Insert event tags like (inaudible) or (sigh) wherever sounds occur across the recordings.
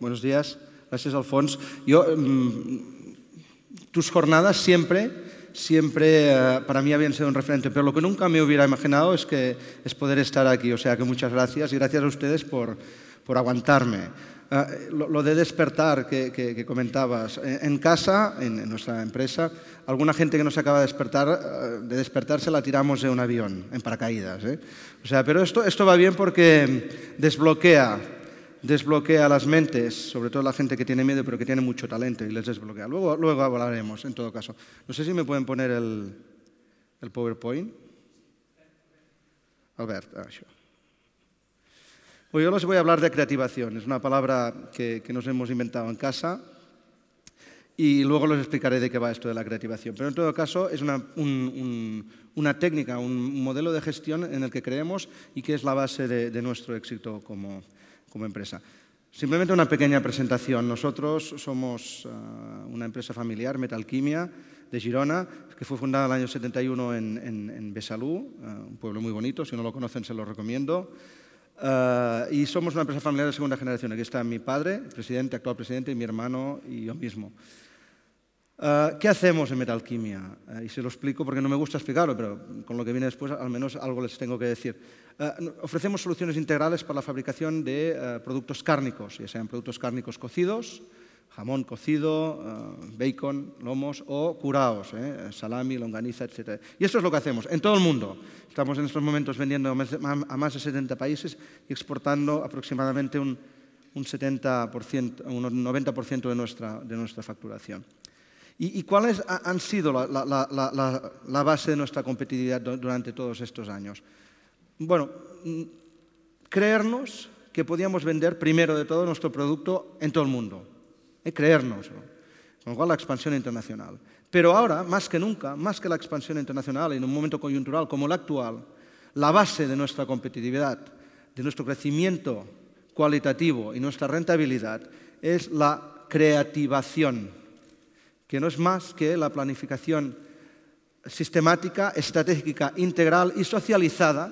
buenos días. Gracias, Alfonso. Mm, tus jornadas siempre, siempre eh, para mí habían sido un referente, pero lo que nunca me hubiera imaginado es que es poder estar aquí. O sea que muchas gracias y gracias a ustedes por, aguantarme. Ah, lo, de despertar que, comentabas. Eh, en, casa, en, nuestra empresa, alguna gente que nos acaba de despertar, eh, de despertarse la tiramos de un avión en paracaídas. O sea, pero esto, esto va bien porque desbloquea desbloquea las mentes, sobre todo la gente que tiene miedo pero que tiene mucho talento y les desbloquea. Luego, luego hablaremos, en todo caso. No sé si me pueden poner el, el PowerPoint. Albert, ah, yo. Hoy yo les voy a hablar de creativación. Es una palabra que, nos hemos inventado en casa, y luego les explicaré de qué va esto de la creativación. Pero en todo caso es una, técnica, un modelo de gestión en el que creemos y que es la base de nuestro éxito como, como empresa. Simplemente una pequeña presentación. Nosotros somos eh, una empresa familiar, Metalquimia, de Girona, que fue fundada en el año 71 en, Besalú, eh, un pueblo muy bonito, si no lo conocen se lo recomiendo. Eh, y somos una empresa familiar de segunda generación. Aquí está mi padre, presidente, actual presidente, mi hermano y yo mismo. Ah, ¿Qué hacemos en Metalquimia? Ah, y se lo explico porque no me gusta explicarlo, pero con lo que viene después al menos algo les tengo que decir. Ah, ofrecemos soluciones integrales para la fabricación de productos cárnicos, ya sean productos cárnicos cocidos, jamón cocido, bacon, lomos o curaos, eh, salami, longaniza, etc. Y esto es lo que hacemos en todo el mundo. Estamos en estos momentos vendiendo a más de 70 países y exportando aproximadamente un, un 70%, 90% de nuestra, de nuestra facturación. ¿Y, cuáles han sido la, base de nuestra competitividad durante todos estos años? Bueno, mm, creernos que podíamos vender primero de todo nuestro producto en todo el mundo. ¿eh? Creernos. Con lo cual, la expansión internacional. Pero ahora, más que nunca, más que la expansión internacional en un momento coyuntural como el actual, la base de nuestra competitividad, de nuestro crecimiento cualitativo y nuestra rentabilidad es la creativación que no es más que la planificación sistemática, estratégica, integral y socializada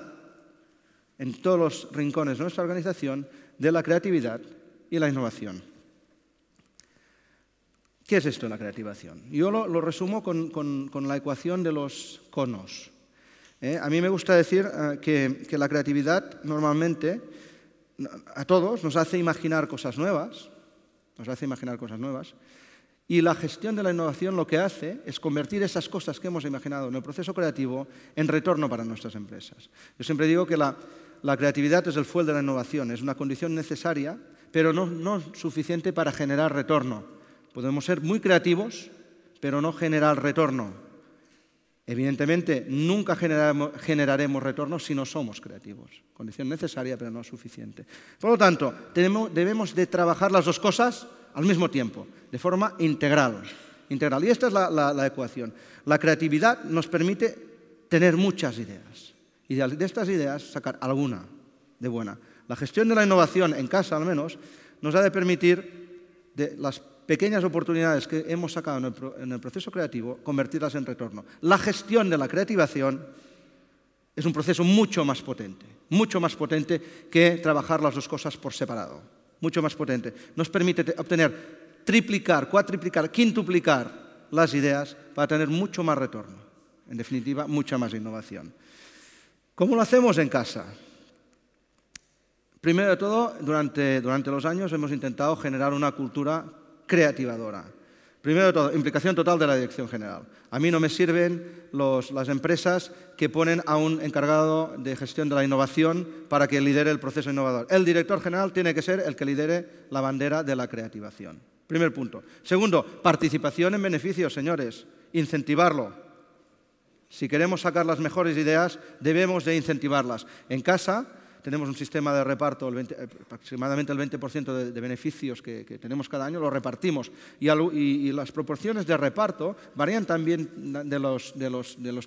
en todos los rincones de nuestra organización de la creatividad y la innovación. ¿Qué es esto de la creativación? Yo lo, resumo con, la ecuación de los conos. ¿eh? A mí me gusta decir eh, que, que la creatividad normalmente a todos nos hace imaginar cosas nuevas, nos hace imaginar cosas nuevas, y la gestión de la innovación lo que hace es convertir esas cosas que hemos imaginado en el proceso creativo en retorno para nuestras empresas. Yo siempre digo que la, creatividad es el fuel de la innovación, es una condición necesaria, pero no, suficiente para generar retorno. Podemos ser muy creativos, pero no generar retorno. Evidentemente, nunca generaremos retorno si no somos creativos. Condición necesaria, pero no suficiente. Por lo tanto, debemos de trabajar las dos cosas al mismo tiempo, de forma integral. integral. Y esta es la, ecuación. La creatividad nos permite tener muchas ideas y de estas ideas sacar alguna de buena. La gestión de la innovación en casa, al menos, nos ha de permitir de las pequeñas oportunidades que hemos sacado en el, en el, proceso creativo, convertirlas en retorno. La gestión de la creativación es un proceso mucho más potente, mucho más potente que trabajar las dos cosas por separado mucho más potente. Nos permite obtener, triplicar, cuatriplicar, quintuplicar las ideas para tener mucho más retorno. En definitiva, mucha más innovación. ¿Cómo lo hacemos en casa? Primero de todo, durante, durante los años hemos intentado generar una cultura creativadora Primero todo, implicación total de la dirección general. A mí no me sirven las empresas que ponen a un encargado de gestión de la innovación para que lidere el proceso innovador. El director general tiene que ser el que lidere la bandera de la creativación. Primer punto. Segundo, participación en beneficios, señores. Incentivarlo. Si queremos sacar las mejores ideas, debemos de incentivarlas. En casa tenemos un sistema de reparto, eh, aproximadamente el 20% de, beneficios que, tenemos cada año, lo repartimos. Y, las proporciones de reparto varían también de los, de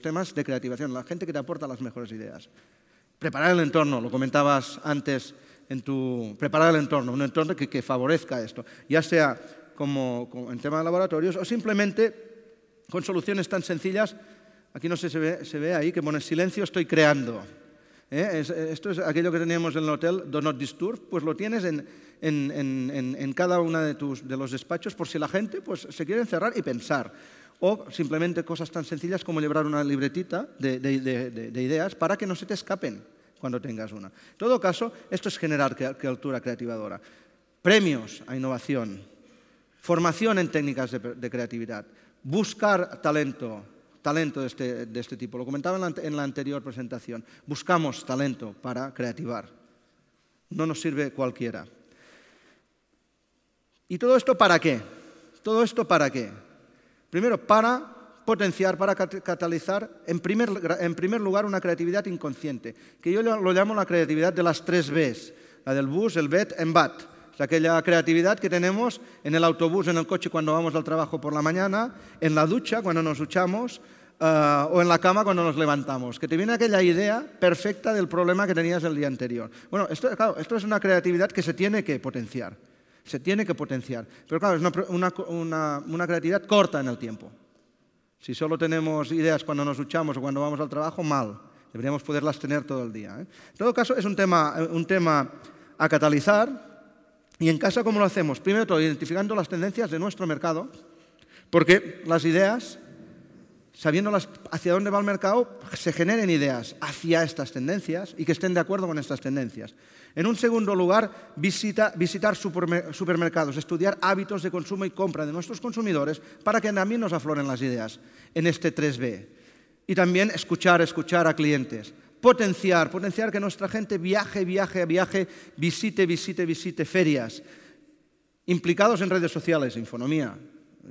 temas de creativación, la gente que te aporta las mejores ideas. Preparar el entorno, lo comentabas antes en tu... Preparar el entorno, un entorno que, favorezca esto, ya sea como, en tema de laboratorios o simplemente con soluciones tan sencillas. Aquí no sé si se ve, ahí que el silencio estoy creando ¿Eh? esto es aquello que teníamos en el hotel, do not disturb, pues lo tienes en, cada uno de, los despachos por si la gente pues, se quiere encerrar y pensar. O simplemente cosas tan sencillas como llevar una libretita de, ideas para que no se te escapen cuando tengas una. En todo caso, esto es generar cultura creativadora. Premios a innovación, formación en técnicas de creatividad, buscar talento, talento este, de este, tipo. Lo comentaba en la, anterior presentación. Buscamos talento para creativar. No nos sirve cualquiera. ¿Y todo esto para qué? ¿Todo esto para qué? Primero, para potenciar, para catalizar, en primer, lugar, una creatividad inconsciente, que yo lo llamo la creatividad de las tres Bs, la del bus, el bet, en bat aquella creatividad que tenemos en el autobús, en el coche cuando vamos al trabajo por la mañana, en la ducha cuando nos duchamos eh, o en la cama cuando nos levantamos, que te viene aquella idea perfecta del problema que tenías el día anterior. Bueno, esto, es una creatividad que se tiene que potenciar, se tiene que potenciar, pero claro, es una, creatividad corta en el tiempo. Si solo tenemos ideas cuando nos duchamos o cuando vamos al trabajo, mal. Deberíamos poderlas tener todo el día. ¿eh? En todo caso, es un tema eh, a catalizar, ¿Y en casa cómo lo hacemos? Primero identificando las tendencias de nuestro mercado, porque las ideas, sabiendo hacia dónde va el mercado, se generen ideas hacia estas tendencias y que estén de acuerdo con estas tendencias. En un segundo lugar, visitar supermercados, estudiar hábitos de consumo y compra de nuestros consumidores para que también nos afloren las ideas en este 3B. Y también escuchar, escuchar a clientes. Potenciar, potenciar que nuestra gente viaje, viaje, viaje, visite, visite, visite ferias. Implicados en redes sociales, infonomía,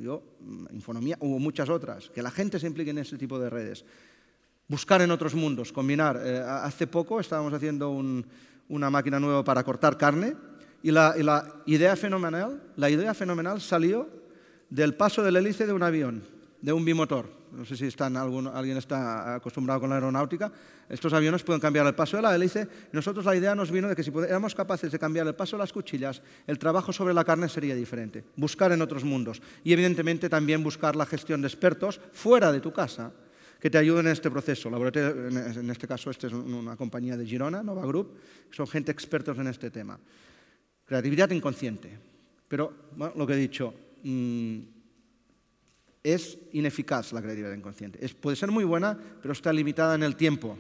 yo, mm, infonomía hubo muchas otras, que la gente se implique en ese tipo de redes. Buscar en otros mundos, combinar. Eh, hace poco estábamos haciendo una máquina nueva para cortar carne y la, idea fenomenal, la idea fenomenal salió del paso la hélice de un avión de un bimotor. No sé si alguien está acostumbrado con la aeronáutica. Estos aviones pueden cambiar el paso de la hélice. Nosotros la idea nos vino de que si éramos capaces de cambiar el paso de las cuchillas, el trabajo sobre la carne sería diferente. Buscar en otros mundos. Y evidentemente también buscar la gestión de expertos fuera de tu casa que te ayuden en este proceso. en este caso, esta es una compañía de Girona, Nova Group, son gente expertos en este tema. Creatividad inconsciente. Pero, bueno, lo que he dicho, mm, es ineficaz la creatividad inconsciente. Es, puede ser muy buena, pero está limitada en el tiempo.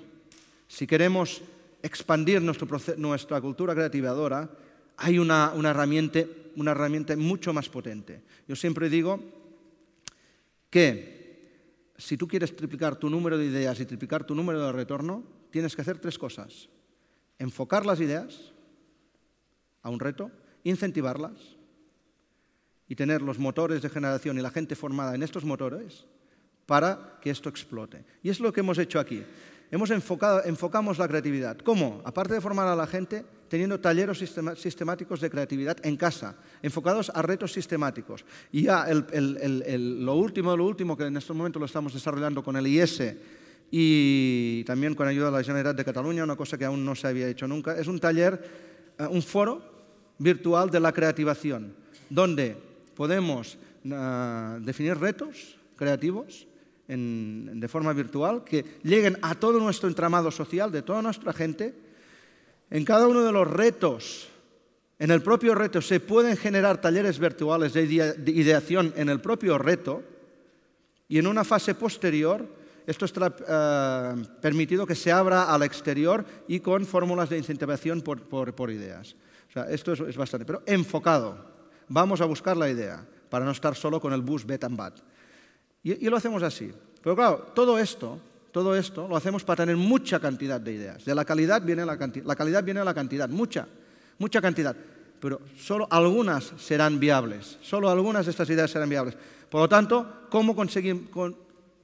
Si queremos expandir nuestra cultura creativadora, hay una, herramienta, una herramienta mucho más potente. Yo siempre digo que si tú quieres triplicar tu número de ideas y triplicar tu número de retorno, tienes que hacer tres cosas. Enfocar las ideas a un reto, incentivarlas y tener los motores de generación y la gente formada en estos motores para que esto explote. Y es lo que hemos hecho aquí. Hemos enfocado, enfocamos la creatividad. ¿Cómo? Aparte de formar a la gente, teniendo talleros sistemáticos de creatividad en casa, enfocados a retos sistemáticos. Y ya lo último lo último, que en este momento lo estamos desarrollando con el IS y también con ayuda de la Generalitat de Cataluña, una cosa que aún no se había hecho nunca, es un taller, eh, un foro virtual de la creativación, donde podemos ah, definir retos creativos de forma virtual que lleguen a todo nuestro entramado social, de toda nuestra gente. En cada uno de los retos, en el propio reto, se pueden generar talleres virtuales de ideación en el propio reto y en una fase posterior esto está ah, permitido que se abra al exterior y con fórmulas de incentivación por, ideas. O sea, esto es bastante, pero enfocado vamos a buscar la idea para no estar solo con el bus bet and bad. Y, lo hacemos así. Pero claro, todo esto, todo esto lo hacemos para tener mucha cantidad de ideas. De la calidad viene la cantidad, la calidad viene la cantidad, mucha, mucha cantidad. Pero solo algunas serán viables, solo algunas de estas ideas serán viables. Por lo tanto, ¿cómo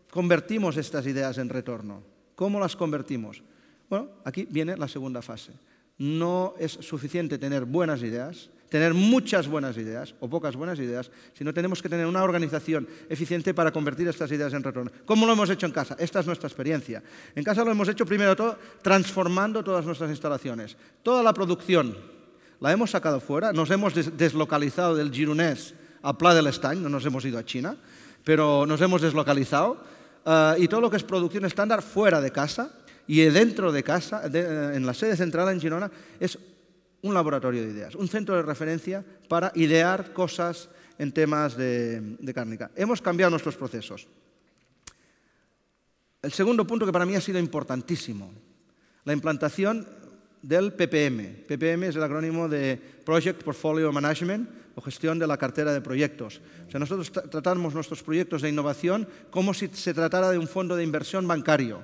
convertimos estas ideas en retorno? ¿Cómo las convertimos? Bueno, aquí viene la segunda fase. No es suficiente tener buenas ideas, tener muchas buenas ideas o pocas buenas ideas, sino tenemos que tener una organización eficiente para convertir estas ideas en retorno. ¿Cómo lo hemos hecho en casa? Esta es nuestra experiencia. En casa lo hemos hecho primero todo transformando todas nuestras instalaciones. Toda la producción la hemos sacado fuera, nos hemos deslocalizado del Gironès a Pla del no nos hemos ido a China, pero nos hemos deslocalizado. Eh, y todo lo que es producción estándar fuera de casa y dentro de casa, eh, en la sede central en Girona, es un laboratorio de ideas, un centro de referencia para idear cosas en temas de, cárnica. Hemos cambiado nuestros procesos. El segundo punto que para mí ha sido importantísimo, la implantación del PPM. PPM es el acrónimo de Project Portfolio Management o gestión de la cartera de proyectos. O sea, nosotros tratamos nuestros proyectos de innovación como si se tratara de un fondo de inversión bancario,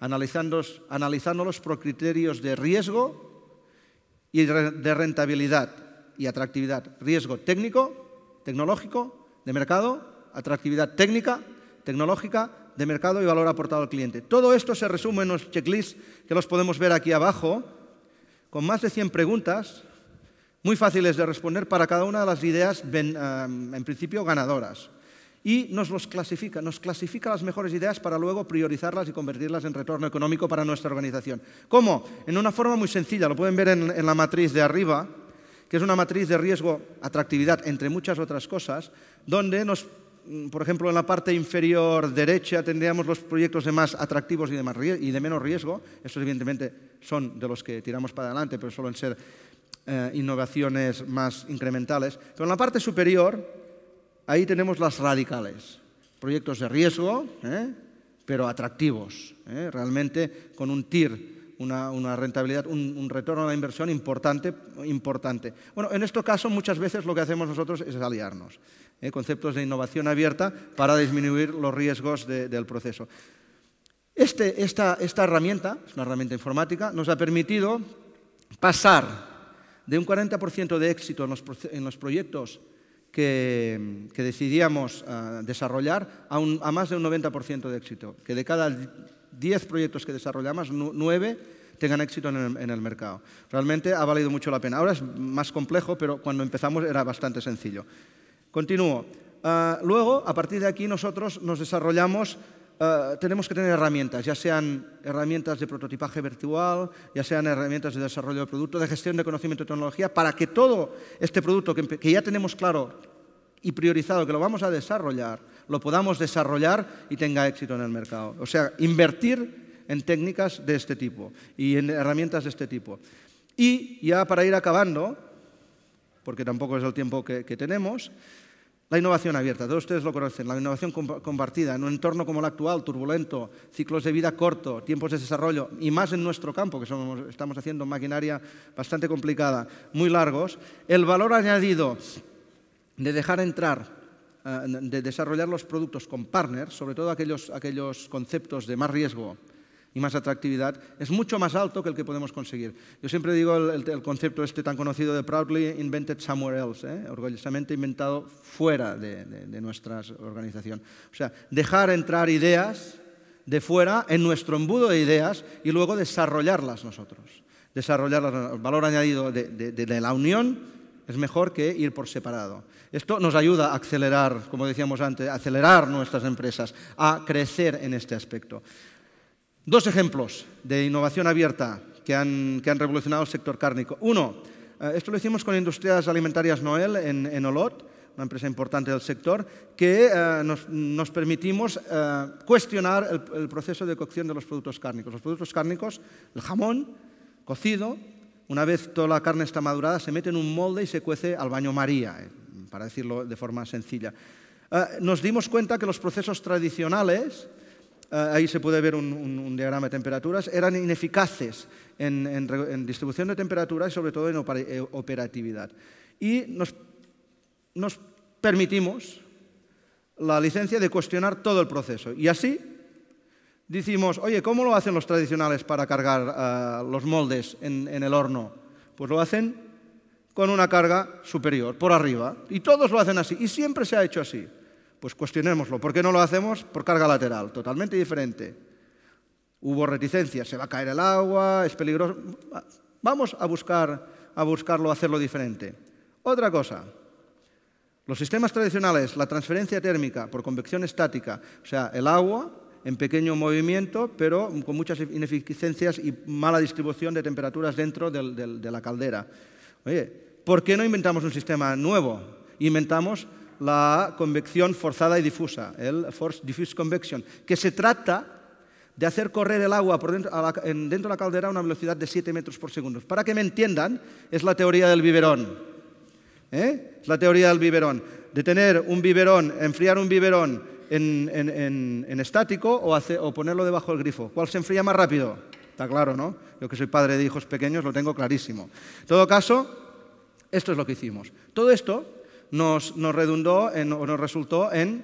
analizando analizándolos por criterios de riesgo, y de rentabilidad y atractividad. Riesgo técnico, tecnológico, de mercado, atractividad técnica, tecnológica, de mercado y valor aportado al cliente. Todo esto se resume en los checklists que los podemos ver aquí abajo, con más de 100 preguntas, muy fáciles de responder para cada una de las ideas, em, en principio, ganadoras y nos los clasifica, nos clasifica las mejores ideas para luego priorizarlas y convertirlas en retorno económico para nuestra organización. ¿Cómo? En una forma muy sencilla, lo pueden ver en, la matriz de arriba, que es una matriz de riesgo, atractividad, entre muchas otras cosas, donde nos, mm, por ejemplo, en la parte inferior derecha tendríamos los proyectos de más atractivos y de, menos riesgo. Estos, evidentemente, son de los que tiramos para adelante, pero suelen ser eh, innovaciones más incrementales. Pero en la parte superior ahí tenemos las radicales, proyectos de riesgo, ¿eh? pero atractivos, ¿eh? realmente con un TIR, una, rentabilidad, un, retorno a la inversión importante, importante. Bueno, en este caso muchas veces lo que hacemos nosotros es aliarnos, ¿eh? conceptos de innovación abierta para disminuir los riesgos del proceso. Este, esta, herramienta, es una herramienta informática, nos ha permitido pasar de un 40% de éxito en los proyectos que, decidíamos ah, desarrollar a, más de un 90% de éxito, que de cada 10 proyectos que desarrollamos, 9 tengan éxito en el, mercado. Realmente ha valido mucho la pena. Ahora es más complejo, pero cuando empezamos era bastante sencillo. Continúo. Ah, luego, a partir de aquí, nosotros nos desarrollamos eh, tenemos que tener herramientas, ya sean herramientas de prototipaje virtual, ya sean herramientas de desarrollo de producto, de gestión de conocimiento y tecnología, para que todo este producto que, ya tenemos claro y priorizado que lo vamos a desarrollar, lo podamos desarrollar y tenga éxito en el mercado. O sea, invertir en técnicas de este tipo y en herramientas de este tipo. Y ya para ir acabando, porque tampoco es el tiempo que tenemos, la innovación abierta, todos ustedes lo conocen, la innovación compartida en un entorno como el actual, turbulento, ciclos de vida corto, tiempos de desarrollo, y más en nuestro campo, que estamos haciendo maquinaria bastante complicada, muy largos, el valor añadido de dejar entrar eh, de desarrollar los productos con partners, sobre todo aquellos conceptos de más riesgo, y más atractividad, es mucho más alto que el que podemos conseguir. Yo siempre digo el, concepto este tan conocido de Proudly Invented Somewhere Else, ¿eh? orgullosamente inventado fuera de, nuestra organización. O sea, dejar entrar ideas de fuera en nuestro embudo de ideas y luego desarrollarlas nosotros. Desarrollar el valor añadido de, de la unión es mejor que ir por separado. Esto nos ayuda a acelerar, como decíamos antes, a acelerar nuestras empresas, a crecer en este aspecto. Dos ejemplos de innovación abierta que han, revolucionado el sector cárnico. Uno, eh, esto lo hicimos con Industrias Alimentarias Noel en, Olot, una empresa importante del sector, que eh, nos, permitimos eh, cuestionar el, proceso de cocción de los productos cárnicos. Los productos cárnicos, el jamón cocido, una vez toda la carne está madurada, se mete en un molde y se cuece al baño María, para decirlo de forma sencilla. nos dimos cuenta que los procesos tradicionales Ah, ahí se puede ver un, diagrama de temperaturas, eran ineficaces en, distribución de temperaturas y sobre todo en eh, operatividad. Y nos, permitimos la licencia de cuestionar todo el proceso. Y así decimos, oye, ¿cómo lo hacen los tradicionales para cargar ah, los moldes en, el horno? Pues lo hacen con una carga superior, por arriba. Y todos lo hacen así. Y siempre se ha hecho así pues cuestionémoslo. ¿Por qué no lo hacemos? Por carga lateral, totalmente diferente. Hubo reticencia, se va a caer el agua, es peligroso. Vamos a, buscar, a buscarlo, a hacerlo diferente. Otra cosa, los sistemas tradicionales, la transferencia térmica por convección estática, o sea, el agua en pequeño movimiento, pero con muchas ineficiencias y mala distribución de temperaturas dentro de la caldera. Oye, ¿por qué no inventamos un sistema nuevo? Inventamos la convección forzada y difusa, el forced diffuse convection, que se trata de hacer correr el agua dentro, de la caldera a una velocidad de 7 metros por segundo. Para que me entiendan, es la teoría del biberón. ¿eh? Es la teoría del biberón. De tener un biberón, enfriar un biberón en, estático o, o ponerlo debajo del grifo. ¿Cuál se enfría más rápido? Está claro, ¿no? Yo que soy padre de hijos pequeños lo tengo clarísimo. En todo caso, esto es lo que hicimos. Todo esto nos, redundó o nos resultó en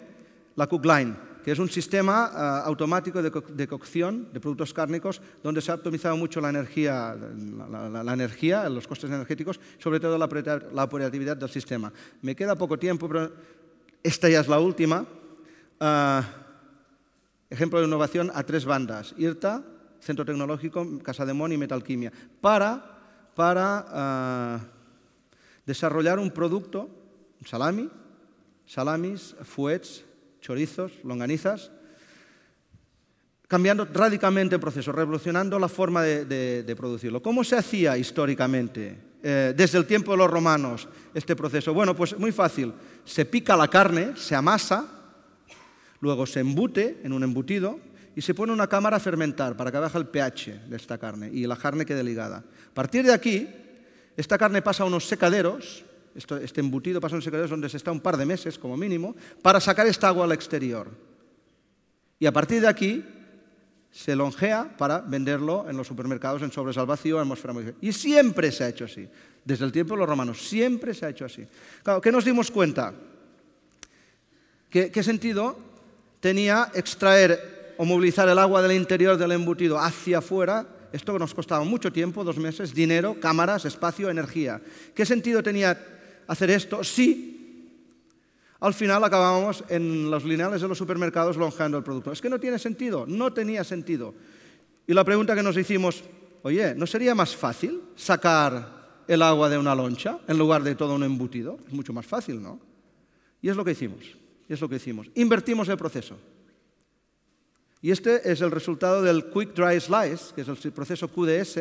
la Cookline, que es un sistema eh, automático de, cocción de productos cárnicos donde se ha optimizado mucho la energía, los costes energéticos, sobre todo la, operatividad del sistema. Me queda poco tiempo, pero esta ya es la última. Eh, ejemplo de innovación a tres bandas, IRTA, Centro Tecnológico, Casa de Mon y Metalquimia, para, eh, desarrollar un producto salami, salamis, fuets, chorizos, longanizas, cambiando radicalmente el proceso, revolucionando la forma de, producirlo. ¿Cómo se hacía históricamente, eh, desde el tiempo de los romanos, este proceso? Bueno, pues muy fácil. Se pica la carne, se amasa, luego se embute en un embutido y se pone una cámara a fermentar para que baje el pH de esta carne y la carne quede ligada. A partir de aquí, esta carne pasa a unos secaderos este embutido pasa en secadores donde se está un par de meses como mínimo, para sacar esta agua al exterior. Y a partir de aquí se longea para venderlo en los supermercados en sobres al vacío, atmósfera Y siempre se ha hecho así, desde el tiempo de los romanos, siempre se ha hecho así. ¿qué nos dimos cuenta? ¿Qué, qué sentido tenía extraer o movilizar el agua del interior del embutido hacia afuera esto nos costaba mucho tiempo, dos meses, dinero, cámaras, espacio, energía. ¿Qué sentido tenía hacer esto, sí. Al final acabábamos en los lineales de los supermercados longeando el producto. Es que no tiene sentido, no tenía sentido. Y la pregunta que nos hicimos, oye, ¿no sería más fácil sacar el agua de una loncha en lugar de todo un embutido? Es mucho más fácil, ¿no? Y es lo que hicimos, es lo que hicimos. Invertimos el proceso. Y este es el resultado del Quick Dry Slice, que es el proceso QDS,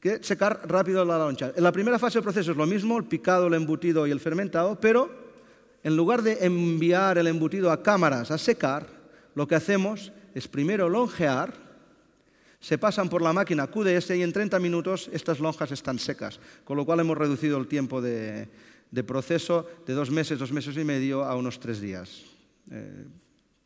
que secar rápido la loncha. En la primera fase del proceso es lo mismo, el picado, el embutido y el fermentado, pero en lugar de enviar el embutido a cámaras a secar, lo que hacemos es primero longear, se pasan por la máquina QDS y en 30 minutos estas lonjas están secas, con lo cual hemos reducido el tiempo de, proceso de dos meses, dos meses y medio a unos tres días. Eh,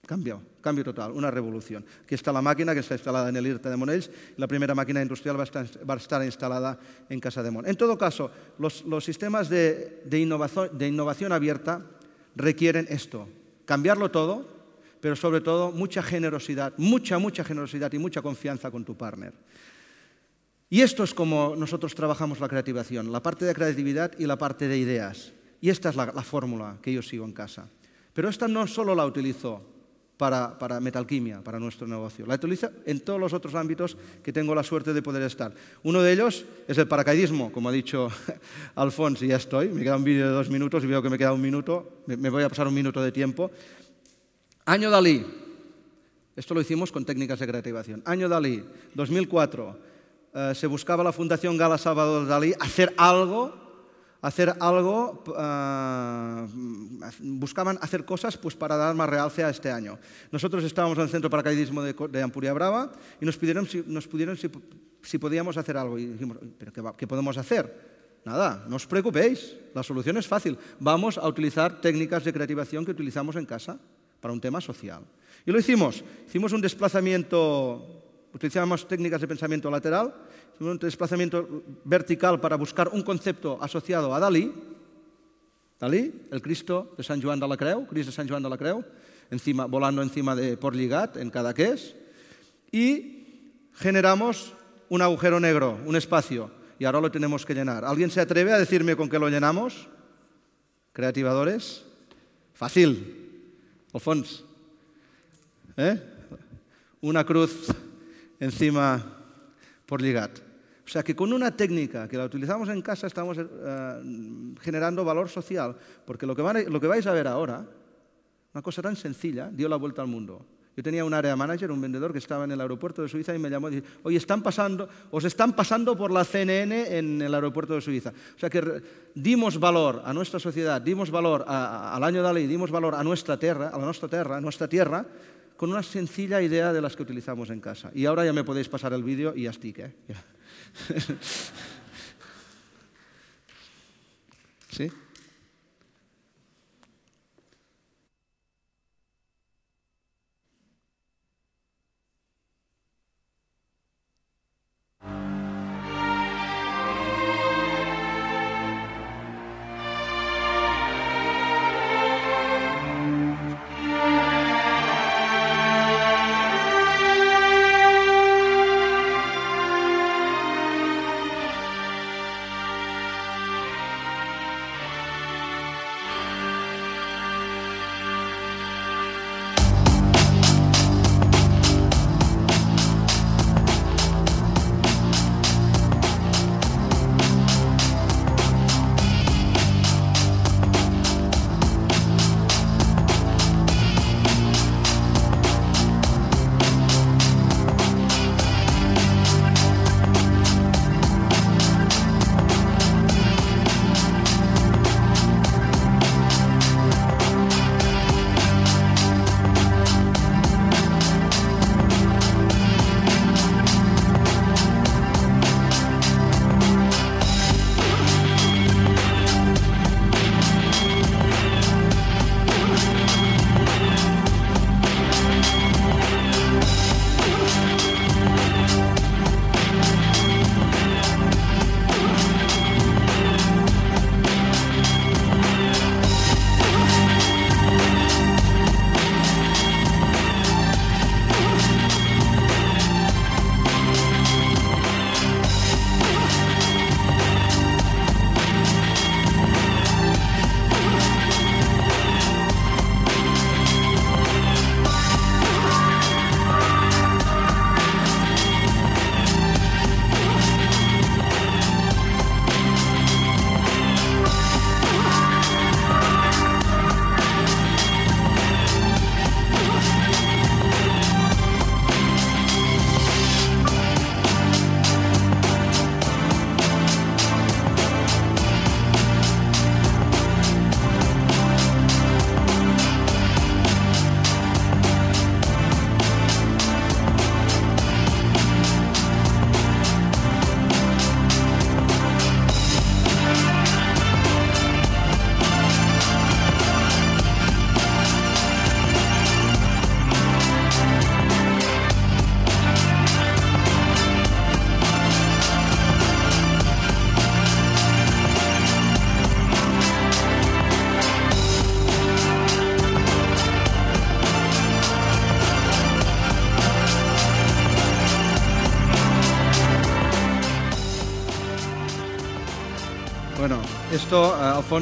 Cambio, cambio total, una revolución. Aquí está la máquina que está instalada en el IRTA de Monells. La primera máquina industrial va a estar, instalada en Casa de Mon. En todo caso, los, sistemas de, innovación, abierta requieren esto, cambiarlo todo, pero sobre todo mucha generosidad, mucha, mucha generosidad y mucha confianza con tu partner. Y esto es como nosotros trabajamos la creativación, la parte de creatividad y la parte de ideas. Y esta es la, la fórmula que yo sigo en casa. Pero esta no solo la utilizo para, para Metalquimia, para nuestro negocio. La utilizo en todos los otros ámbitos que tengo la suerte de poder estar. Uno de ellos es el paracaidismo, como ha dicho (laughs) Alfonso, y ya estoy. Me queda un vídeo de dos minutos y veo que me queda un minuto. Me voy a pasar un minuto de tiempo. Año Dalí. Esto lo hicimos con técnicas de creativación. Año Dalí, 2004. Eh, se buscaba la Fundación Gala Salvador Dalí hacer algo hacer algo, eh, buscaban hacer cosas pues, para dar más realce a este año. Nosotros estábamos en el centro paracaidismo de, de Ampuria Brava y nos pidieron, si, nos si, podíamos hacer algo. Y dijimos, ¿pero qué, podemos hacer? Nada, no os preocupéis, la solución es fácil. Vamos a utilizar técnicas de creativación que utilizamos en casa para un tema social. Y lo hicimos. Hicimos un desplazamiento Utilizamos técnicas de pensamiento lateral, un desplazamiento vertical para buscar un concepto asociado a Dalí, Dalí, el Cristo de San Juan de la Creu, Cristo de San Juan de la Creu, encima, volando encima de por Lligat, en es, y generamos un agujero negro, un espacio, y ahora lo tenemos que llenar. ¿Alguien se atreve a decirme con qué lo llenamos? Creativadores. Fácil. Alfons. ¿Eh? Una cruz encima por ligat. O sea que con una técnica que la utilizamos en casa estamos eh, generando valor social, porque lo que, vais a ver ahora, una cosa tan sencilla, dio la vuelta al mundo. Yo tenía un área manager, un vendedor que estaba en el aeropuerto de Suiza y me llamó y dijo, oye, están pasando, os están pasando por la CNN en el aeropuerto de Suiza. O sea que dimos valor a nuestra sociedad, dimos valor al año de la ley, dimos valor a nuestra tierra, a nuestra tierra, a nuestra tierra, con una sencilla idea de las que utilizamos en casa. Y ahora ya me podéis pasar el vídeo y astique, ¿eh? (laughs) ¿Sí?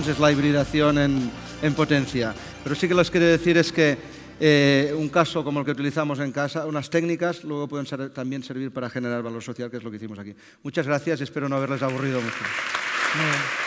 es la hibridación en, en potencia. Pero sí que les quiero decir es que eh, un caso como el que utilizamos en casa, unas técnicas, luego pueden también servir para generar valor social, que es lo que hicimos aquí. Muchas gracias y espero no haberles aburrido mucho.